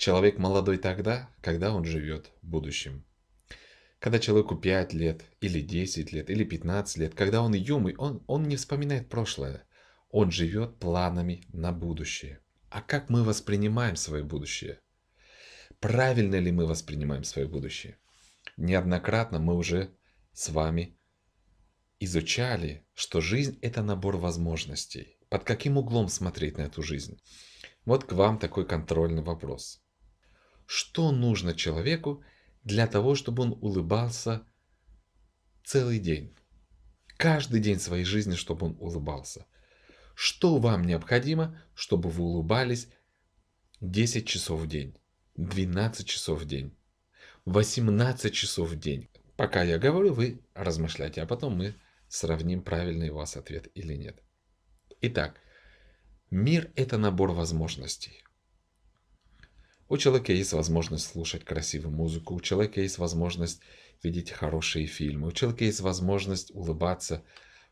Человек молодой тогда, когда он живет будущим. Когда человеку 5 лет, или 10 лет, или 15 лет, когда он юный, он, он не вспоминает прошлое. Он живет планами на будущее. А как мы воспринимаем свое будущее? Правильно ли мы воспринимаем свое будущее? Неоднократно мы уже с вами изучали, что жизнь – это набор возможностей. Под каким углом смотреть на эту жизнь? Вот к вам такой контрольный вопрос что нужно человеку для того, чтобы он улыбался целый день. Каждый день своей жизни, чтобы он улыбался. Что вам необходимо, чтобы вы улыбались 10 часов в день, 12 часов в день, 18 часов в день. Пока я говорю, вы размышляйте, а потом мы сравним, правильный у вас ответ или нет. Итак, мир – это набор возможностей. У человека есть возможность слушать красивую музыку, у человека есть возможность видеть хорошие фильмы, у человека есть возможность улыбаться,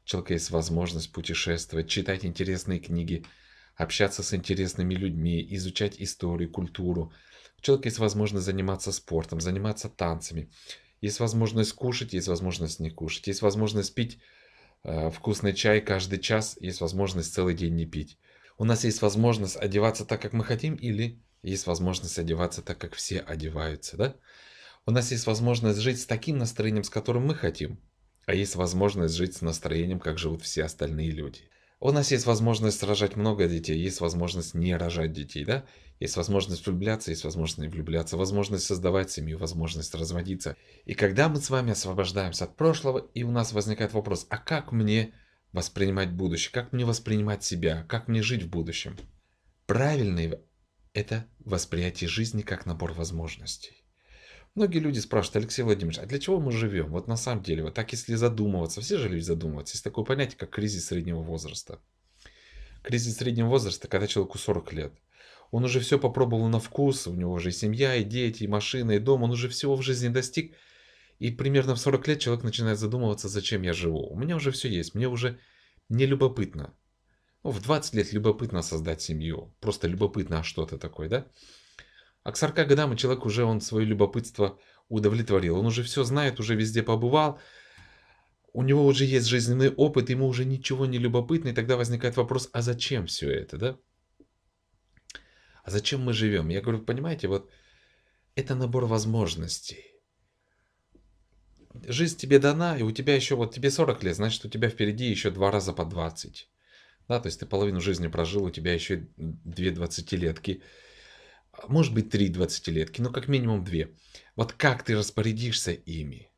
у человека есть возможность путешествовать, читать интересные книги, общаться с интересными людьми, изучать историю, культуру. У человека есть возможность заниматься спортом, заниматься танцами. Есть возможность кушать, есть возможность не кушать. Есть возможность пить э, вкусный чай каждый час, есть возможность целый день не пить. У нас есть возможность одеваться так, как мы хотим, или есть возможность одеваться так, как все одеваются, да? У нас есть возможность жить с таким настроением, с которым мы хотим. А есть возможность жить с настроением, как живут все остальные люди. У нас есть возможность рожать много детей, есть возможность не рожать детей, да? Есть возможность влюбляться, есть возможность не влюбляться, возможность создавать семью, возможность разводиться. И когда мы с вами освобождаемся от прошлого, и у нас возникает вопрос, а как мне воспринимать будущее, как мне воспринимать себя, как мне жить в будущем? Правильный это восприятие жизни как набор возможностей. Многие люди спрашивают, Алексей Владимирович, а для чего мы живем? Вот на самом деле, вот так если задумываться, все же люди задумываются, есть такое понятие, как кризис среднего возраста. Кризис среднего возраста, когда человеку 40 лет. Он уже все попробовал на вкус, у него уже и семья, и дети, и машина, и дом, он уже всего в жизни достиг. И примерно в 40 лет человек начинает задумываться, зачем я живу. У меня уже все есть, мне уже не любопытно. Ну, в 20 лет любопытно создать семью. Просто любопытно, а что это такое, да? А к 40 годам человек уже, он свое любопытство удовлетворил. Он уже все знает, уже везде побывал. У него уже есть жизненный опыт, ему уже ничего не любопытно. И тогда возникает вопрос, а зачем все это, да? А зачем мы живем? Я говорю, понимаете, вот это набор возможностей. Жизнь тебе дана, и у тебя еще, вот тебе 40 лет, значит, у тебя впереди еще два раза по 20. Да, то есть ты половину жизни прожил, у тебя еще две двадцатилетки, а, может быть, три двадцатилетки, но как минимум две. Вот как ты распорядишься ими?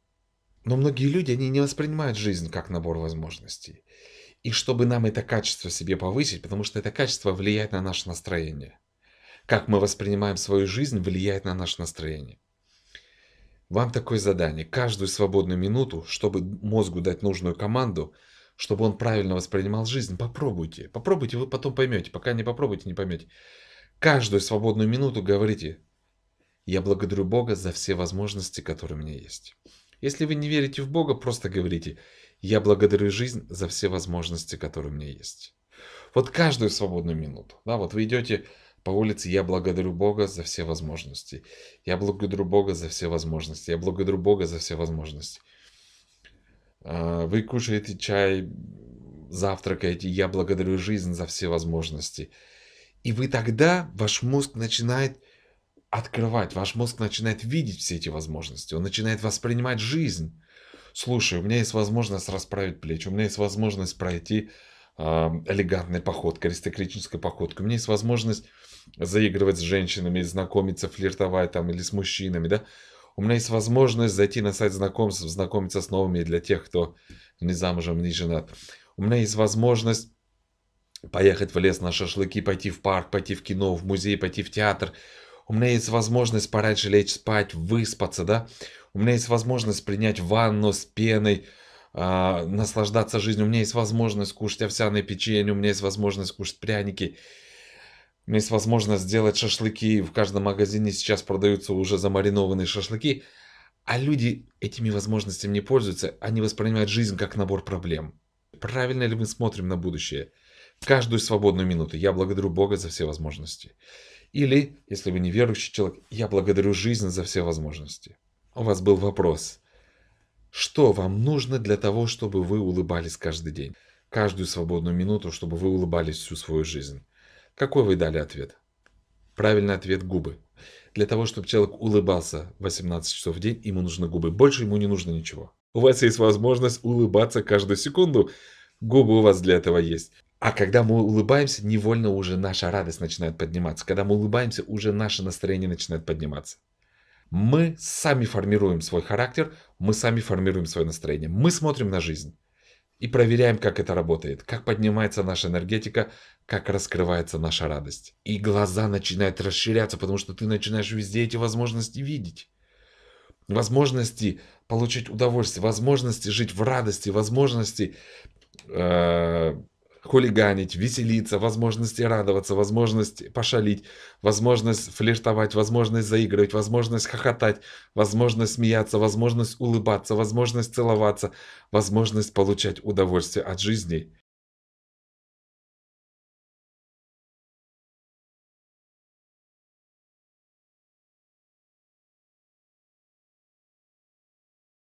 Но многие люди, они не воспринимают жизнь как набор возможностей. И чтобы нам это качество себе повысить, потому что это качество влияет на наше настроение. Как мы воспринимаем свою жизнь, влияет на наше настроение. Вам такое задание. Каждую свободную минуту, чтобы мозгу дать нужную команду – чтобы он правильно воспринимал жизнь. Попробуйте. Попробуйте, вы потом поймете. Пока не попробуйте, не поймете. Каждую свободную минуту говорите, я благодарю Бога за все возможности, которые у меня есть. Если вы не верите в Бога, просто говорите, я благодарю жизнь за все возможности, которые у меня есть. Вот каждую свободную минуту. Да, вот вы идете по улице, я благодарю Бога за все возможности. Я благодарю Бога за все возможности. Я благодарю Бога за все возможности. А, вы кушаете чай, завтракаете, я благодарю жизнь за все возможности. И вы тогда, ваш мозг начинает открывать, ваш мозг начинает видеть все эти возможности, он начинает воспринимать жизнь. Слушай, у меня есть возможность расправить плечи, у меня есть возможность пройти а, элегантной походкой, аристократической походкой, у меня есть возможность заигрывать с женщинами, знакомиться, флиртовать там или с мужчинами, да, у меня есть возможность зайти на сайт знакомств, знакомиться с новыми для тех, кто не замужем, не женат. У меня есть возможность поехать в лес на шашлыки, пойти в парк, пойти в кино, в музей, пойти в театр. У меня есть возможность пораньше лечь спать, выспаться, да. У меня есть возможность принять ванну с пеной, э, наслаждаться жизнью. У меня есть возможность кушать овсяное печенье, у меня есть возможность кушать пряники есть возможность сделать шашлыки. В каждом магазине сейчас продаются уже замаринованные шашлыки. А люди этими возможностями не пользуются. Они воспринимают жизнь как набор проблем. Правильно ли мы смотрим на будущее? Каждую свободную минуту я благодарю Бога за все возможности. Или, если вы неверующий человек, я благодарю жизнь за все возможности. У вас был вопрос. Что вам нужно для того, чтобы вы улыбались каждый день? Каждую свободную минуту, чтобы вы улыбались всю свою жизнь? Какой вы дали ответ? Правильный ответ – губы. Для того, чтобы человек улыбался 18 часов в день, ему нужны губы. Больше ему не нужно ничего. У вас есть возможность улыбаться каждую секунду. Губы у вас для этого есть. А когда мы улыбаемся, невольно уже наша радость начинает подниматься. Когда мы улыбаемся, уже наше настроение начинает подниматься. Мы сами формируем свой характер, мы сами формируем свое настроение, мы смотрим на жизнь и проверяем, как это работает, как поднимается наша энергетика, как раскрывается наша радость. И глаза начинают расширяться, потому что ты начинаешь везде эти возможности видеть. Возможности получить удовольствие, возможности жить в радости, возможности э, хулиганить, веселиться, возможности радоваться, возможность пошалить, возможность флиртовать, возможность заигрывать, возможность хохотать, возможность смеяться, возможность улыбаться, возможность целоваться, возможность получать удовольствие от жизни –